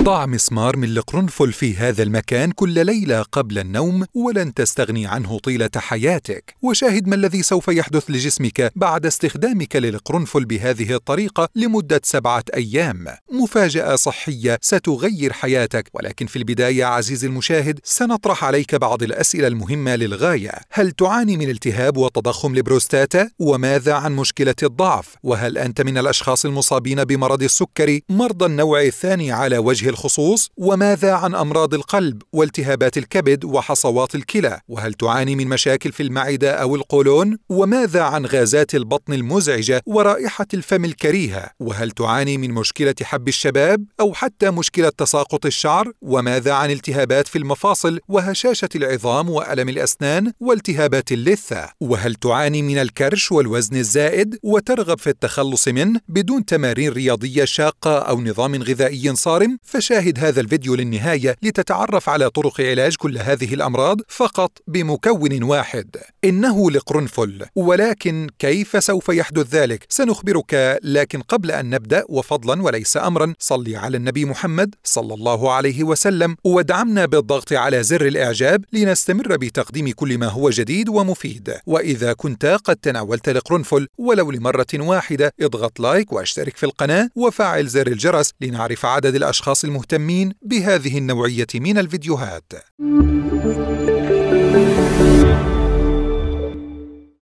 ضع مسمار من القرنفل في هذا المكان كل ليلة قبل النوم ولن تستغني عنه طيلة حياتك وشاهد ما الذي سوف يحدث لجسمك بعد استخدامك للقرنفل بهذه الطريقة لمدة سبعة أيام مفاجأة صحية ستغير حياتك ولكن في البداية عزيزي المشاهد سنطرح عليك بعض الأسئلة المهمة للغاية هل تعاني من التهاب وتضخم البروستاتا؟ وماذا عن مشكلة الضعف؟ وهل أنت من الأشخاص المصابين بمرض السكري مرضى النوع الثاني على وجه وجه الخصوص وماذا عن امراض القلب والتهابات الكبد وحصوات الكلى وهل تعاني من مشاكل في المعده او القولون وماذا عن غازات البطن المزعجه ورائحه الفم الكريهه وهل تعاني من مشكله حب الشباب او حتى مشكله تساقط الشعر وماذا عن التهابات في المفاصل وهشاشه العظام والم الاسنان والتهابات اللثه وهل تعاني من الكرش والوزن الزائد وترغب في التخلص منه بدون تمارين رياضيه شاقه او نظام غذائي صارم فشاهد هذا الفيديو للنهاية لتتعرف على طرق علاج كل هذه الأمراض فقط بمكون واحد إنه القرنفل ولكن كيف سوف يحدث ذلك سنخبرك لكن قبل أن نبدأ وفضلا وليس أمرا صلي على النبي محمد صلى الله عليه وسلم وادعمنا بالضغط على زر الإعجاب لنستمر بتقديم كل ما هو جديد ومفيد وإذا كنت قد تناولت القرنفل ولو لمرة واحدة اضغط لايك واشترك في القناة وفعل زر الجرس لنعرف عدد الأشخاص الأشخاص المهتمين بهذه النوعية من الفيديوهات.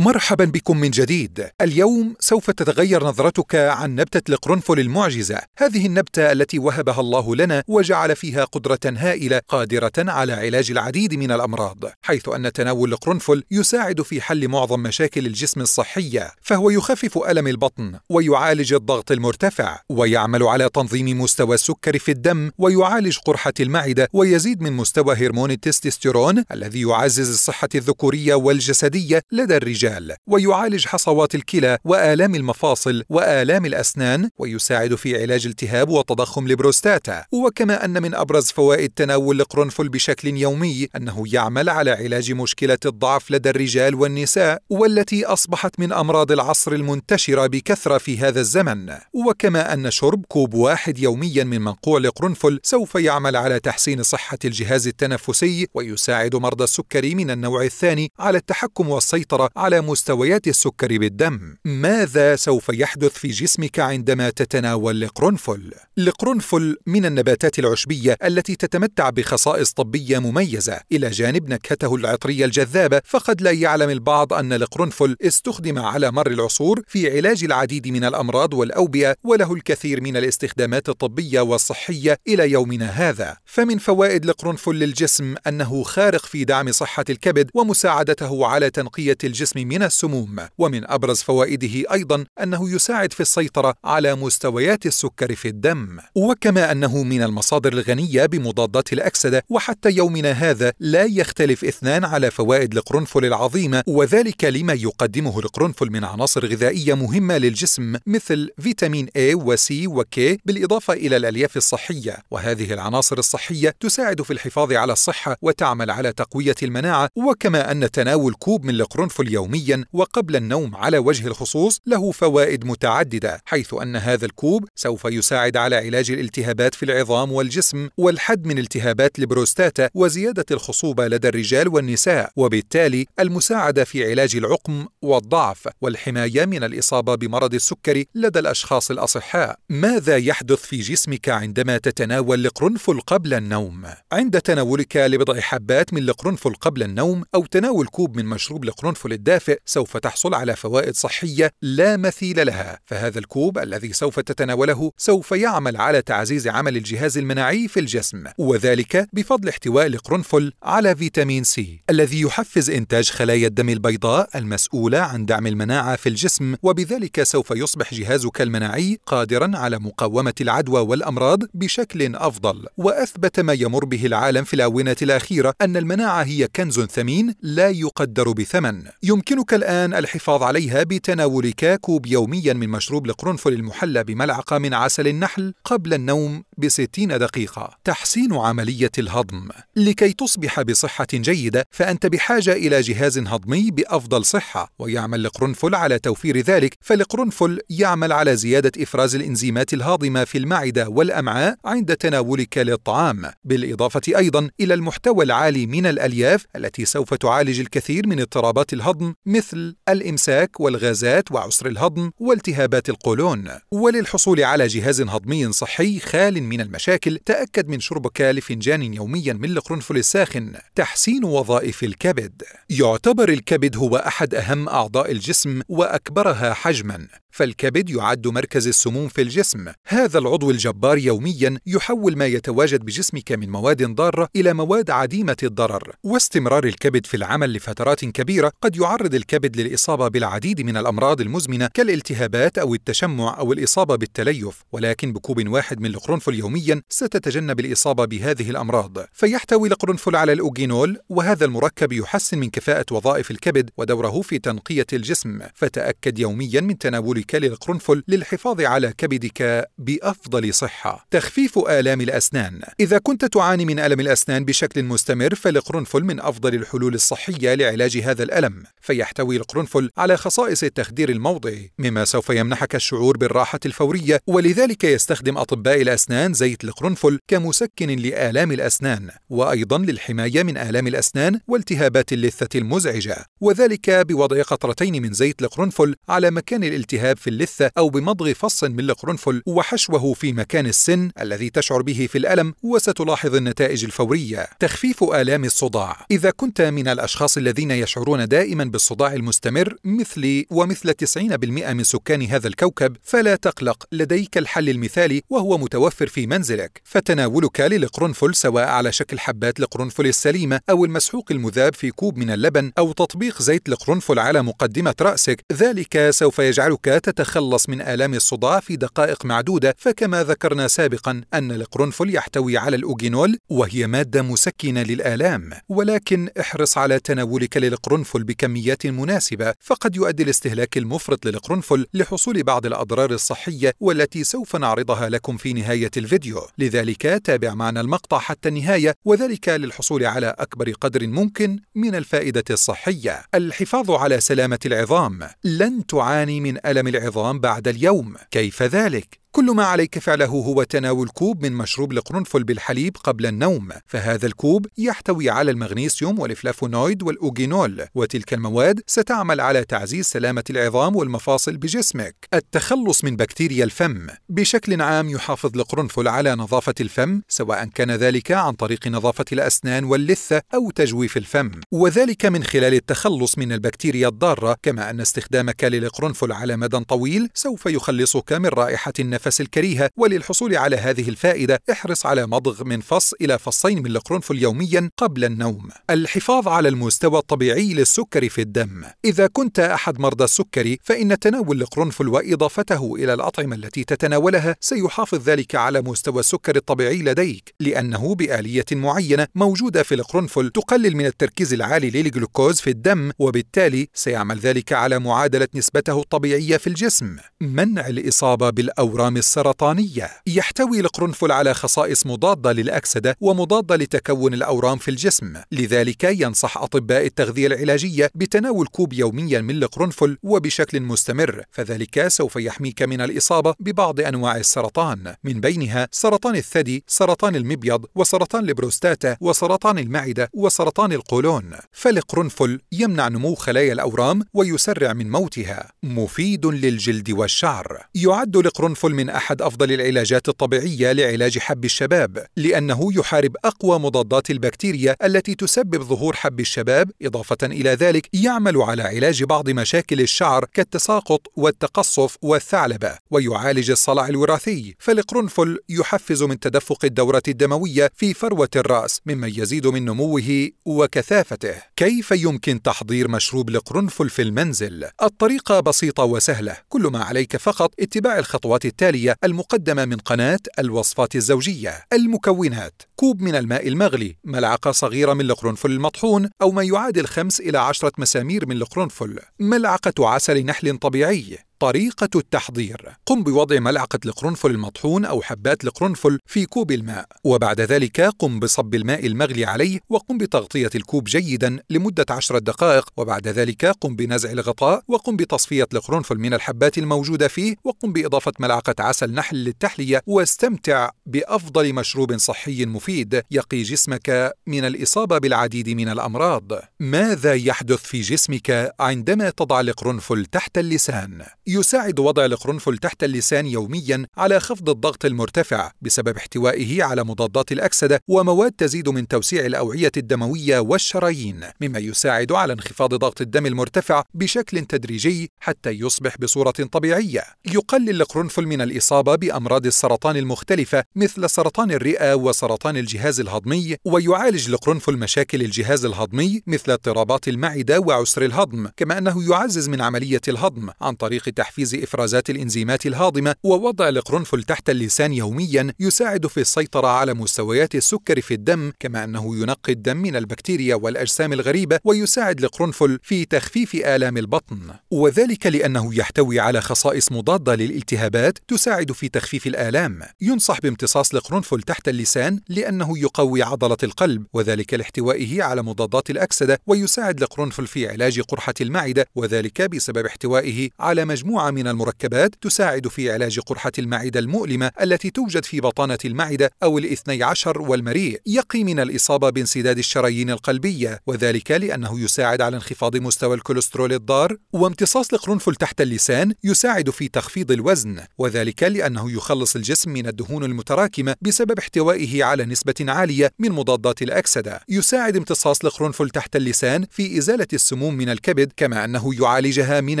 مرحبا بكم من جديد اليوم سوف تتغير نظرتك عن نبتة القرنفل المعجزة هذه النبتة التي وهبها الله لنا وجعل فيها قدرة هائلة قادرة على علاج العديد من الأمراض حيث أن تناول القرنفل يساعد في حل معظم مشاكل الجسم الصحية فهو يخفف ألم البطن ويعالج الضغط المرتفع ويعمل على تنظيم مستوى السكر في الدم ويعالج قرحة المعدة ويزيد من مستوى هرمون التستوستيرون الذي يعزز الصحة الذكورية والجسدية لدى الرجال الرجال ويعالج حصوات الكلى وآلام المفاصل وآلام الأسنان ويساعد في علاج التهاب وتضخم البروستاتا وكما أن من أبرز فوائد تناول القرنفل بشكل يومي أنه يعمل على علاج مشكلة الضعف لدى الرجال والنساء والتي أصبحت من أمراض العصر المنتشرة بكثرة في هذا الزمن وكما أن شرب كوب واحد يوميا من منقوع القرنفل سوف يعمل على تحسين صحة الجهاز التنفسي ويساعد مرضى السكري من النوع الثاني على التحكم والسيطرة على مستويات السكر بالدم ماذا سوف يحدث في جسمك عندما تتناول القرنفل القرنفل من النباتات العشبيه التي تتمتع بخصائص طبيه مميزه الى جانب نكهته العطريه الجذابه فقد لا يعلم البعض ان القرنفل استخدم على مر العصور في علاج العديد من الامراض والاوبئه وله الكثير من الاستخدامات الطبيه والصحيه الى يومنا هذا فمن فوائد القرنفل للجسم انه خارق في دعم صحه الكبد ومساعدته على تنقيه الجسم من السموم ومن أبرز فوائده أيضا أنه يساعد في السيطرة على مستويات السكر في الدم وكما أنه من المصادر الغنية بمضادات الأكسدة وحتى يومنا هذا لا يختلف اثنان على فوائد القرنفل العظيمة وذلك لما يقدمه القرنفل من عناصر غذائية مهمة للجسم مثل فيتامين A و C و K بالإضافة إلى الألياف الصحية وهذه العناصر الصحية تساعد في الحفاظ على الصحة وتعمل على تقوية المناعة وكما أن تناول كوب من القرنفل يوميا يوميا وقبل النوم على وجه الخصوص له فوائد متعددة حيث أن هذا الكوب سوف يساعد على علاج الالتهابات في العظام والجسم والحد من التهابات البروستاتا وزيادة الخصوبة لدى الرجال والنساء وبالتالي المساعدة في علاج العقم والضعف والحماية من الإصابة بمرض السكري لدى الأشخاص الأصحاء ماذا يحدث في جسمك عندما تتناول القرنفل قبل النوم؟ عند تناولك لبضع حبات من القرنفل قبل النوم أو تناول كوب من مشروب القرنفل الدافئ الدافئ سوف تحصل على فوائد صحية لا مثيل لها فهذا الكوب الذي سوف تتناوله سوف يعمل على تعزيز عمل الجهاز المناعي في الجسم وذلك بفضل احتواء القرنفل على فيتامين سي الذي يحفز إنتاج خلايا الدم البيضاء المسؤولة عن دعم المناعة في الجسم وبذلك سوف يصبح جهازك المناعي قادرا على مقاومة العدوى والأمراض بشكل أفضل وأثبت ما يمر به العالم في الآونة الأخيرة أن المناعة هي كنز ثمين لا يقدر بثمن يمكن يمكنك الآن الحفاظ عليها بتناول كوب يوميا من مشروب القرنفل المحلى بملعقة من عسل النحل قبل النوم بستين دقيقة تحسين عملية الهضم لكي تصبح بصحة جيدة فأنت بحاجة إلى جهاز هضمي بأفضل صحة ويعمل القرنفل على توفير ذلك فالقرنفل يعمل على زيادة إفراز الإنزيمات الهاضمة في المعدة والأمعاء عند تناولك للطعام بالإضافة أيضا إلى المحتوى العالي من الألياف التي سوف تعالج الكثير من اضطرابات الهضم مثل الإمساك والغازات وعسر الهضم والتهابات القولون وللحصول على جهاز هضمي صحي خال من المشاكل تأكد من شربك لفنجان يوميا من القرنفل الساخن تحسين وظائف الكبد يعتبر الكبد هو أحد أهم أعضاء الجسم وأكبرها حجما فالكبد يعد مركز السموم في الجسم هذا العضو الجبار يوميا يحول ما يتواجد بجسمك من مواد ضاره الى مواد عديمه الضرر واستمرار الكبد في العمل لفترات كبيره قد يعرض الكبد للاصابه بالعديد من الامراض المزمنه كالالتهابات او التشمع او الاصابه بالتليف ولكن بكوب واحد من القرنفل يوميا ستتجنب الاصابه بهذه الامراض فيحتوي القرنفل على الاوجينول وهذا المركب يحسن من كفاءه وظائف الكبد ودوره في تنقيه الجسم فتاكد يوميا من تناول هيكل القرنفل للحفاظ على كبدك بأفضل صحة. تخفيف آلام الأسنان إذا كنت تعاني من ألم الأسنان بشكل مستمر فالقرنفل من أفضل الحلول الصحية لعلاج هذا الألم. فيحتوي القرنفل على خصائص التخدير الموضعي مما سوف يمنحك الشعور بالراحة الفورية ولذلك يستخدم أطباء الأسنان زيت القرنفل كمسكن لآلام الأسنان وأيضا للحماية من آلام الأسنان والتهابات اللثة المزعجة وذلك بوضع قطرتين من زيت القرنفل على مكان الالتهاب في اللثة أو بمضغ فص من القرنفل وحشوه في مكان السن الذي تشعر به في الألم وستلاحظ النتائج الفورية تخفيف آلام الصداع إذا كنت من الأشخاص الذين يشعرون دائما بالصداع المستمر مثلي ومثل 90% من سكان هذا الكوكب فلا تقلق لديك الحل المثالي وهو متوفر في منزلك فتناولك للقرنفل سواء على شكل حبات القرنفل السليمة أو المسحوق المذاب في كوب من اللبن أو تطبيق زيت القرنفل على مقدمة رأسك ذلك سوف يجعلك تتخلص من آلام الصداع في دقائق معدودة فكما ذكرنا سابقا أن القرنفل يحتوي على الأوجينول وهي مادة مسكنة للآلام ولكن احرص على تناولك للقرنفل بكمية كميات مناسبة فقد يؤدي الاستهلاك المفرط للقرنفل لحصول بعض الأضرار الصحية والتي سوف نعرضها لكم في نهاية الفيديو لذلك تابع معنا المقطع حتى النهاية وذلك للحصول على أكبر قدر ممكن من الفائدة الصحية الحفاظ على سلامة العظام لن تعاني من ألم العظام بعد اليوم كيف ذلك؟ كل ما عليك فعله هو تناول كوب من مشروب القرنفل بالحليب قبل النوم فهذا الكوب يحتوي على المغنيسيوم والفلافونويد والأوجينول وتلك المواد ستعمل على تعزيز سلامة العظام والمفاصل بجسمك التخلص من بكتيريا الفم بشكل عام يحافظ القرنفل على نظافة الفم سواء كان ذلك عن طريق نظافة الأسنان واللثة أو تجويف الفم وذلك من خلال التخلص من البكتيريا الضارة كما أن استخدامك للقرنفل على مدى طويل سوف يخلصك من رائحة النفس النفس الكريهة وللحصول على هذه الفائدة احرص على مضغ من فص إلى فصين من القرنفل يوميا قبل النوم الحفاظ على المستوى الطبيعي للسكر في الدم إذا كنت أحد مرضى السكري فإن تناول القرنفل وإضافته إلى الأطعمة التي تتناولها سيحافظ ذلك على مستوى السكر الطبيعي لديك لأنه بآلية معينة موجودة في القرنفل تقلل من التركيز العالي للجلوكوز في الدم وبالتالي سيعمل ذلك على معادلة نسبته الطبيعية في الجسم منع الإصابة بالأورام الأورام السرطانية يحتوي القرنفل على خصائص مضادة للأكسدة ومضادة لتكون الأورام في الجسم لذلك ينصح أطباء التغذية العلاجية بتناول كوب يوميا من القرنفل وبشكل مستمر فذلك سوف يحميك من الإصابة ببعض أنواع السرطان من بينها سرطان الثدي سرطان المبيض وسرطان البروستاتا وسرطان المعدة وسرطان القولون فالقرنفل يمنع نمو خلايا الأورام ويسرع من موتها مفيد للجلد والشعر يعد القرنفل من من أحد أفضل العلاجات الطبيعية لعلاج حب الشباب لأنه يحارب أقوى مضادات البكتيريا التي تسبب ظهور حب الشباب إضافة إلى ذلك يعمل على علاج بعض مشاكل الشعر كالتساقط والتقصف والثعلبة ويعالج الصلع الوراثي فالقرنفل يحفز من تدفق الدورة الدموية في فروة الرأس مما يزيد من نموه وكثافته كيف يمكن تحضير مشروب القرنفل في المنزل؟ الطريقة بسيطة وسهلة كل ما عليك فقط اتباع الخطوات التالية التالية المقدمة من قناة الوصفات الزوجية المكونات كوب من الماء المغلي ملعقة صغيرة من القرنفل المطحون أو ما يعادل 5 إلى 10 مسامير من القرنفل ملعقة عسل نحل طبيعي طريقة التحضير قم بوضع ملعقة القرنفل المطحون أو حبات القرنفل في كوب الماء وبعد ذلك قم بصب الماء المغلي عليه وقم بتغطية الكوب جيدا لمدة عشرة دقائق وبعد ذلك قم بنزع الغطاء وقم بتصفية القرنفل من الحبات الموجودة فيه وقم بإضافة ملعقة عسل نحل للتحلية واستمتع بأفضل مشروب صحي مفيد يقي جسمك من الإصابة بالعديد من الأمراض ماذا يحدث في جسمك عندما تضع القرنفل تحت اللسان؟ يساعد وضع القرنفل تحت اللسان يوميا على خفض الضغط المرتفع بسبب احتوائه على مضادات الأكسدة ومواد تزيد من توسيع الأوعية الدموية والشرايين مما يساعد على انخفاض ضغط الدم المرتفع بشكل تدريجي حتى يصبح بصورة طبيعية يقلل القرنفل من الإصابة بأمراض السرطان المختلفة مثل سرطان الرئة وسرطان الجهاز الهضمي ويعالج القرنفل مشاكل الجهاز الهضمي مثل اضطرابات المعدة وعسر الهضم كما أنه يعزز من عملية الهضم عن طريق لتحفيز إفرازات الإنزيمات الهاضمة ووضع القرنفل تحت اللسان يوميا يساعد في السيطرة على مستويات السكر في الدم كما أنه ينقي الدم من البكتيريا والأجسام الغريبة ويساعد القرنفل في تخفيف آلام البطن وذلك لأنه يحتوي على خصائص مضادة للالتهابات تساعد في تخفيف الآلام ينصح بامتصاص القرنفل تحت اللسان لأنه يقوي عضلة القلب وذلك لاحتوائه على مضادات الأكسدة ويساعد القرنفل في علاج قرحة المعدة وذلك بسبب احتوائه على مجموعة مجموعة من المركبات تساعد في علاج قرحة المعدة المؤلمة التي توجد في بطانة المعدة أو الاثني عشر والمريء يقي من الإصابة بانسداد الشرايين القلبية وذلك لأنه يساعد على انخفاض مستوى الكوليسترول الضار وامتصاص القرنفل تحت اللسان يساعد في تخفيض الوزن وذلك لأنه يخلص الجسم من الدهون المتراكمة بسبب احتوائه على نسبة عالية من مضادات الأكسدة يساعد امتصاص القرنفل تحت اللسان في إزالة السموم من الكبد كما أنه يعالجها من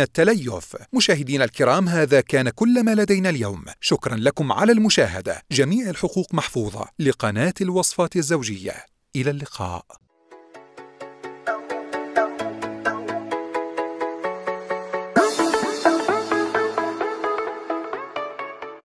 التليف مشاهدينا الكرام هذا كان كل ما لدينا اليوم شكرا لكم على المشاهدة جميع الحقوق محفوظة لقناة الوصفات الزوجية إلى اللقاء